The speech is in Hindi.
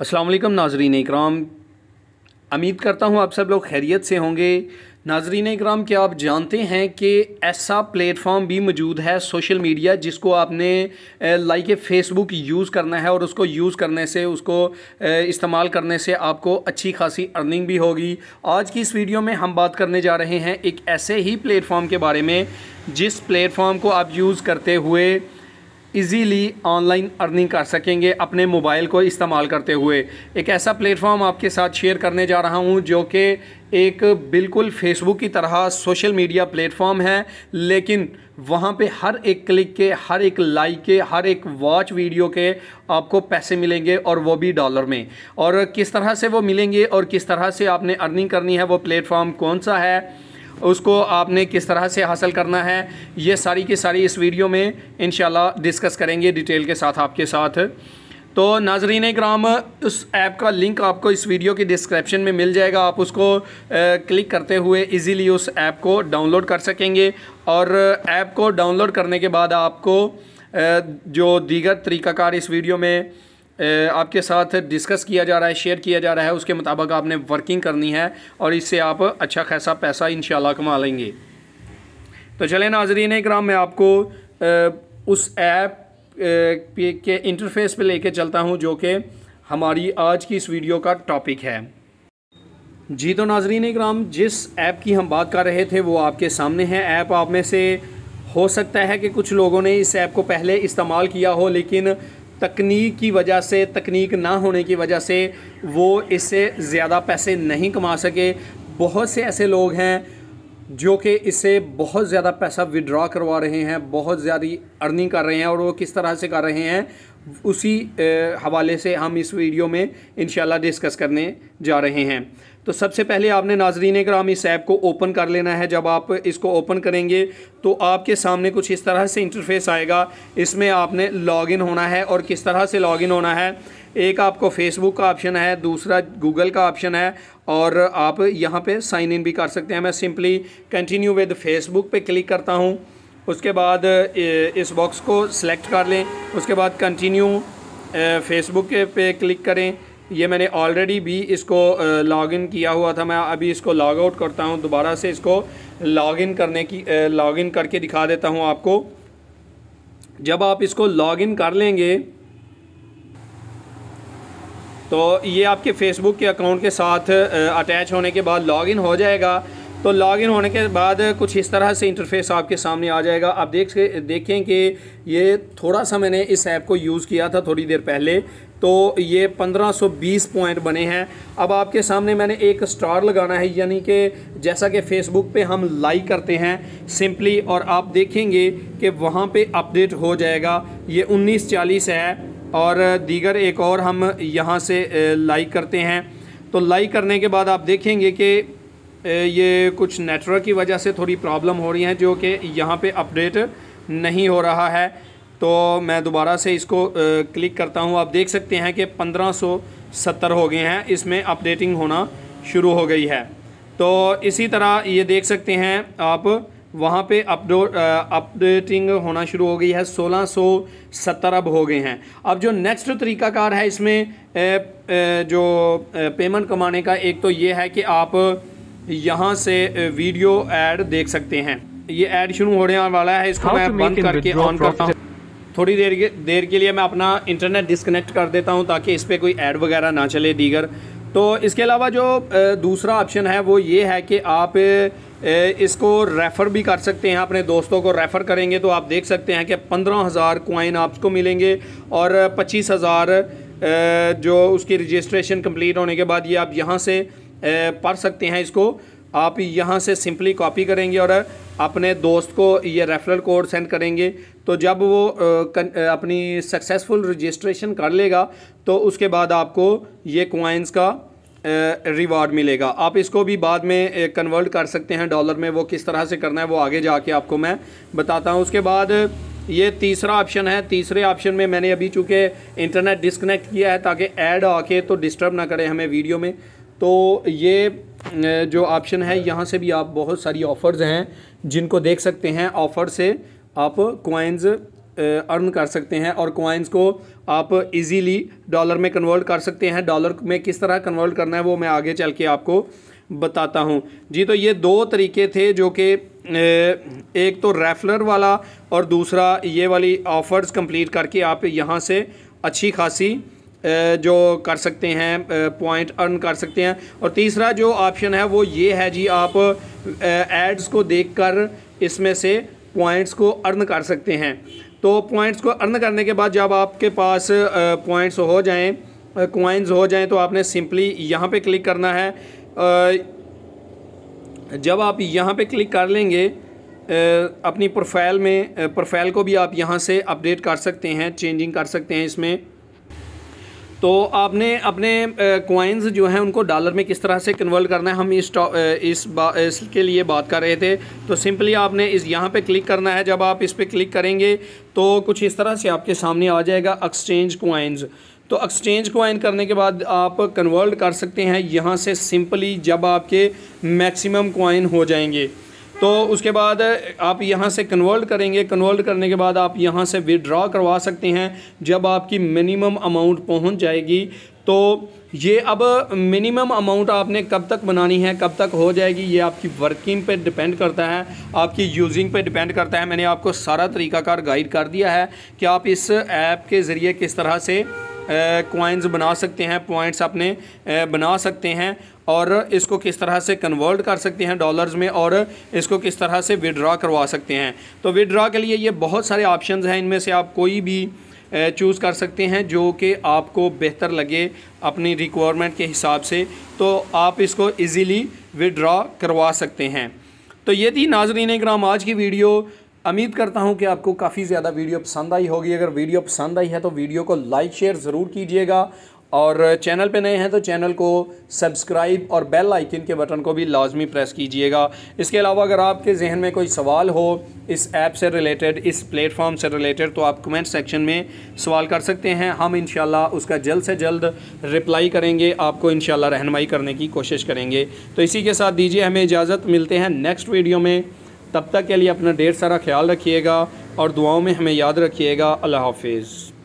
असलम नाजरीन इकराम उम्मीद करता हूँ आप सब लोग खैरियत से होंगे नाजरीन इकराम क्या आप जानते हैं कि ऐसा प्लेटफॉर्म भी मौजूद है सोशल मीडिया जिसको आपने लाइक फेसबुक यूज़ करना है और उसको यूज़ करने से उसको इस्तेमाल करने से आपको अच्छी खासी अर्निंग भी होगी आज की इस वीडियो में हम बात करने जा रहे हैं एक ऐसे ही प्लेटफॉर्म के बारे में जिस प्लेटफॉर्म को आप यूज़ करते हुए इजीली ऑनलाइन अर्निंग कर सकेंगे अपने मोबाइल को इस्तेमाल करते हुए एक ऐसा प्लेटफॉर्म आपके साथ शेयर करने जा रहा हूं जो कि एक बिल्कुल फेसबुक की तरह सोशल मीडिया प्लेटफॉर्म है लेकिन वहाँ पे हर एक क्लिक के हर एक लाइक के हर एक वॉच वीडियो के आपको पैसे मिलेंगे और वो भी डॉलर में और किस तरह से वो मिलेंगे और किस तरह से आपने अर्निंग करनी है वो प्लेटफॉर्म कौन सा है उसको आपने किस तरह से हासिल करना है ये सारी की सारी इस वीडियो में इन डिस्कस करेंगे डिटेल के साथ आपके साथ तो नाजरीन कराम उस ऐप का लिंक आपको इस वीडियो की डिस्क्रिप्शन में मिल जाएगा आप उसको आ, क्लिक करते हुए इजीली उस ऐप को डाउनलोड कर सकेंगे और ऐप को डाउनलोड करने के बाद आपको आ, जो दीगर तरीक़ाकार इस वीडियो में आपके साथ डिस्कस किया जा रहा है शेयर किया जा रहा है उसके मुताबिक आपने वर्किंग करनी है और इससे आप अच्छा खासा पैसा इन कमा लेंगे तो चले नाजरीन कराम मैं आपको उस ऐप के इंटरफेस पे लेके चलता हूँ जो कि हमारी आज की इस वीडियो का टॉपिक है जी तो नाजरीन कराम जिस ऐप की हम बात कर रहे थे वो आपके सामने है ऐप आप में से हो सकता है कि कुछ लोगों ने इस ऐप को पहले इस्तेमाल किया हो लेकिन तकनीक की वजह से तकनीक ना होने की वजह से वो इससे ज़्यादा पैसे नहीं कमा सके बहुत से ऐसे लोग हैं जो कि इससे बहुत ज़्यादा पैसा विड्रॉ करवा रहे हैं बहुत ज़्यादा अर्निंग कर रहे हैं और वो किस तरह से कर रहे हैं उसी हवाले से हम इस वीडियो में इन डिस्कस करने जा रहे हैं तो सबसे पहले आपने नाजरीन कराम इस ऐप को ओपन कर लेना है जब आप इसको ओपन करेंगे तो आपके सामने कुछ इस तरह से इंटरफेस आएगा इसमें आपने इन होना है और किस तरह से लॉगिन होना है एक आपको फेसबुक का ऑप्शन है दूसरा गूगल का ऑप्शन है और आप यहाँ पे साइन इन भी कर सकते हैं मैं सिंपली कंटिन्यू विद फेसबुक पे क्लिक करता हूँ उसके बाद इस बॉक्स को सिलेक्ट कर लें उसके बाद कंटिन्यू फेसबुक पे क्लिक करें ये मैंने ऑलरेडी भी इसको लॉगिन किया हुआ था मैं अभी इसको लॉग आउट करता हूँ दोबारा से इसको लॉगिन करने की लॉगिन करके दिखा देता हूँ आपको जब आप इसको लॉगिन कर लेंगे तो ये आपके फेसबुक के अकाउंट के साथ अटैच होने के बाद लॉगिन हो जाएगा तो लॉगिन होने के बाद कुछ इस तरह से इंटरफेस आपके सामने आ जाएगा आप देख देखें कि ये थोड़ा सा मैंने इस ऐप को यूज़ किया था थोड़ी देर पहले तो ये 1520 पॉइंट बने हैं अब आपके सामने मैंने एक स्टार लगाना है यानी कि जैसा कि फेसबुक पे हम लाइक करते हैं सिंपली और आप देखेंगे कि वहाँ पे अपडेट हो जाएगा ये 1940 है और दीगर एक और हम यहाँ से लाइक करते हैं तो लाइक करने के बाद आप देखेंगे कि ये कुछ नेटवर्क की वजह से थोड़ी प्रॉब्लम हो रही है जो कि यहाँ पे अपडेट नहीं हो रहा है तो मैं दोबारा से इसको क्लिक करता हूँ आप देख सकते हैं कि पंद्रह सौ सत्तर हो गए हैं इसमें अपडेटिंग होना शुरू हो गई है तो इसी तरह ये देख सकते हैं आप वहाँ पे अपडो अपडेटिंग होना शुरू हो गई है सोलह सौ सत्तर अब हो गए हैं अब जो नेक्स्ट तरीकाकार है इसमें ए, ए, जो पेमेंट कमाने का एक तो ये है कि आप यहाँ से वीडियो एड देख सकते हैं ये एड शुरू होने वाला है इसको मैं बंद करके ऑन करता हूँ थोड़ी देर के देर के लिए मैं अपना इंटरनेट डिसकनेक्ट कर देता हूँ ताकि इस पर कोई ऐड वगैरह ना चले दीगर तो इसके अलावा जो दूसरा ऑप्शन है वो ये है कि आप इसको रेफ़र भी कर सकते हैं अपने दोस्तों को रेफ़र करेंगे तो आप देख सकते हैं कि पंद्रह हज़ार कोइन आपको मिलेंगे और पच्चीस हज़ार जो उसकी रजिस्ट्रेशन कंप्लीट होने के बाद ये आप यहाँ से पढ़ सकते हैं इसको आप यहाँ से सिंपली कॉपी करेंगे और अपने दोस्त को ये रेफरल कोड सेंड करेंगे तो जब वो अपनी सक्सेसफुल रजिस्ट्रेशन कर लेगा तो उसके बाद आपको ये क्वाइंस का रिवार्ड मिलेगा आप इसको भी बाद में कन्वर्ट कर सकते हैं डॉलर में वो किस तरह से करना है वो आगे जाके आपको मैं बताता हूँ उसके बाद ये तीसरा ऑप्शन है तीसरे ऑप्शन में मैंने अभी चूँकि इंटरनेट डिसकनेक्ट किया है ताकि ऐड आके तो डिस्टर्ब ना करें हमें वीडियो में तो ये जो ऑप्शन है यहाँ से भी आप बहुत सारी ऑफ़र्स हैं जिनको देख सकते हैं ऑफ़र से आप क्वाइंस अर्न कर सकते हैं और क्वाइंस को आप इजीली डॉलर में कन्वर्ट कर सकते हैं डॉलर में किस तरह कन्वर्ट करना है वो मैं आगे चल के आपको बताता हूँ जी तो ये दो तरीके थे जो कि एक तो रेफलर वाला और दूसरा ये वाली ऑफ़र्स कंप्लीट करके आप यहाँ से अच्छी खासी जो कर सकते हैं पॉइंट अर्न कर सकते हैं और तीसरा जो ऑप्शन है वो ये है जी आप एड्स को देखकर इसमें से पॉइंट्स को अर्न कर सकते हैं तो पॉइंट्स को अर्न करने के बाद जब आपके पास पॉइंट्स हो जाएं कोइंस हो जाएं तो आपने सिंपली यहाँ पे क्लिक करना है जब आप यहाँ पे क्लिक कर लेंगे अपनी प्रोफाइल में प्रोफाइल को भी आप यहाँ से अपडेट कर सकते हैं चेंजिंग कर सकते हैं इसमें तो आपने अपने कोइंस जो हैं उनको डॉलर में किस तरह से कन्वर्ट करना है हम इस इस इसके लिए बात कर रहे थे तो सिंपली आपने इस यहाँ पे क्लिक करना है जब आप इस पर क्लिक करेंगे तो कुछ इस तरह से आपके सामने आ जाएगा एक्सचेंज कोइंस तो एक्सचेंज कोइन करने के बाद आप कन्वर्ट कर सकते हैं यहाँ से सिंपली जब आपके मैक्सिमम कोइन हो जाएंगे तो उसके बाद आप यहाँ से कन्वर्ट करेंगे कन्वर्ट करने के बाद आप यहाँ से विड्रॉ करवा सकते हैं जब आपकी मिनिमम अमाउंट पहुँच जाएगी तो ये अब मिनिमम अमाउंट आपने कब तक बनानी है कब तक हो जाएगी ये आपकी वर्किंग पे डिपेंड करता है आपकी यूजिंग पे डिपेंड करता है मैंने आपको सारा तरीकाकार गाइड कर दिया है कि आप इस ऐप के ज़रिए किस तरह से कॉइन्स बना सकते हैं पॉइंट्स अपने बना सकते हैं और इसको किस तरह से कन्वर्ट कर सकते हैं डॉलर्स में और इसको किस तरह से विड्रा करवा सकते हैं तो विड्रा के लिए ये बहुत सारे ऑप्शंस हैं इनमें से आप कोई भी चूज़ कर सकते हैं जो कि आपको बेहतर लगे अपनी रिक्वायरमेंट के हिसाब से तो आप इसको इजीली विड्रा करवा सकते हैं तो ये थी नाजरीन ग्राम आज की वीडियो उम्मीद करता हूँ कि आपको काफ़ी ज़्यादा वीडियो पसंद आई होगी अगर वीडियो पसंद आई है तो वीडियो को लाइक शेयर ज़रूर कीजिएगा और चैनल पे नए हैं तो चैनल को सब्सक्राइब और बेल आइकन के बटन को भी लाजमी प्रेस कीजिएगा इसके अलावा अगर आपके जहन में कोई सवाल हो इस ऐप से रिलेटेड इस प्लेटफॉर्म से रिलेटेड तो आप कमेंट सेक्शन में सवाल कर सकते हैं हम इन उसका जल्द से जल्द रिप्लाई करेंगे आपको इन रहनमाई करने की कोशिश करेंगे तो इसी के साथ दीजिए हमें इजाज़त मिलते हैं नेक्स्ट वीडियो में तब तक के लिए अपना ढेर सारा ख्याल रखिएगा और दुआओं में हमें याद रखिएगा अल्लाह हाफिज़